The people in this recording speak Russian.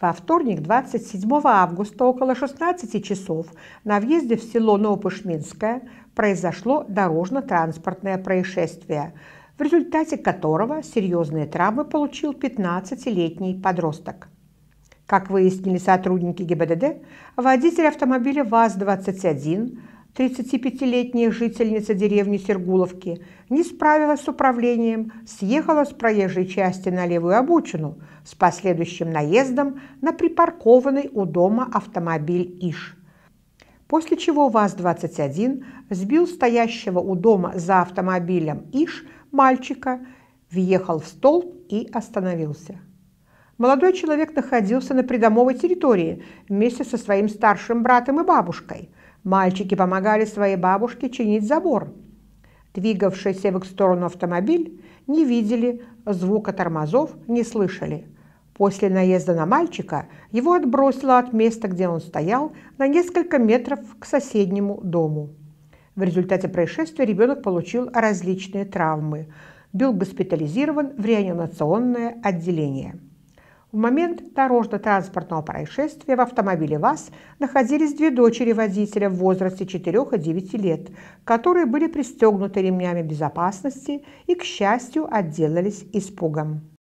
Во вторник, 27 августа, около 16 часов, на въезде в село Новопышминское произошло дорожно-транспортное происшествие, в результате которого серьезные травмы получил 15-летний подросток. Как выяснили сотрудники ГИБДД, водитель автомобиля ВАЗ-21 35-летняя жительница деревни Сергуловки, не справилась с управлением, съехала с проезжей части на левую обочину с последующим наездом на припаркованный у дома автомобиль «Иш». После чего ВАЗ-21 сбил стоящего у дома за автомобилем «Иш» мальчика, въехал в столб и остановился. Молодой человек находился на придомовой территории вместе со своим старшим братом и бабушкой – Мальчики помогали своей бабушке чинить забор. Двигавшийся в их сторону автомобиль не видели, звука тормозов не слышали. После наезда на мальчика его отбросило от места, где он стоял, на несколько метров к соседнему дому. В результате происшествия ребенок получил различные травмы. Был госпитализирован в реанимационное отделение. В момент дорожно-транспортного происшествия в автомобиле ВАЗ находились две дочери водителя в возрасте 4 и 9 лет, которые были пристегнуты ремнями безопасности и, к счастью, отделались испугом.